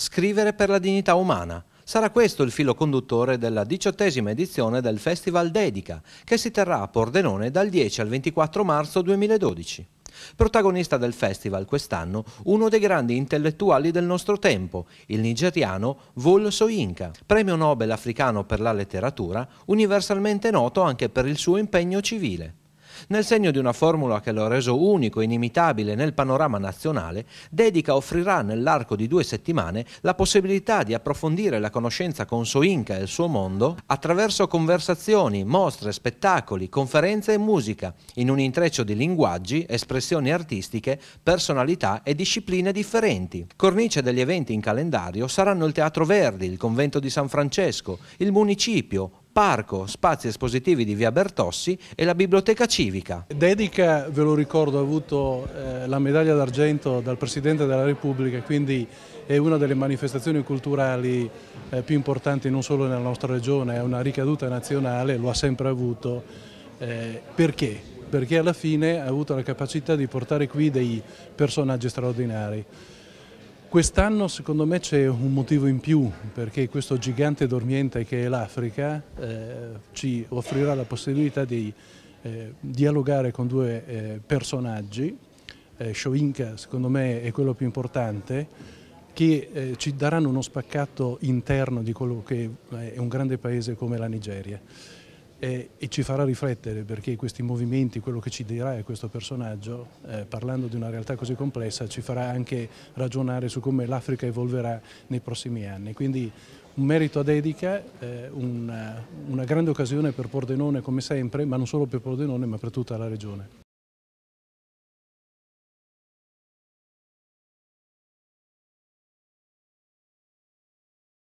Scrivere per la dignità umana. Sarà questo il filo conduttore della diciottesima edizione del Festival Dedica, che si terrà a Pordenone dal 10 al 24 marzo 2012. Protagonista del festival quest'anno uno dei grandi intellettuali del nostro tempo, il nigeriano Vol Soyinka, premio Nobel africano per la letteratura, universalmente noto anche per il suo impegno civile nel segno di una formula che lo ha reso unico e inimitabile nel panorama nazionale, Dedica offrirà nell'arco di due settimane la possibilità di approfondire la conoscenza con Soinca e il suo mondo attraverso conversazioni, mostre, spettacoli, conferenze e musica, in un intreccio di linguaggi, espressioni artistiche, personalità e discipline differenti. Cornice degli eventi in calendario saranno il Teatro Verdi, il Convento di San Francesco, il Municipio, Parco Spazi Espositivi di Via Bertossi e la Biblioteca Civica. Dedica, ve lo ricordo, ha avuto eh, la medaglia d'argento dal Presidente della Repubblica, quindi è una delle manifestazioni culturali eh, più importanti non solo nella nostra regione, è una ricaduta nazionale, lo ha sempre avuto. Eh, perché? Perché alla fine ha avuto la capacità di portare qui dei personaggi straordinari. Quest'anno secondo me c'è un motivo in più perché questo gigante dormiente che è l'Africa eh, ci offrirà la possibilità di eh, dialogare con due eh, personaggi, eh, Shoinka secondo me è quello più importante, che eh, ci daranno uno spaccato interno di quello che eh, è un grande paese come la Nigeria e, eh, e ci farà riflettere perché questi movimenti, quello che ci dirà questo personaggio, eh, parlando di una realtà così complessa, ci farà anche ragionare su come l'Africa evolverà nei prossimi anni. Quindi un merito a dedica, eh, una, una grande occasione per Pordenone come sempre, ma non solo per Pordenone ma per tutta la regione.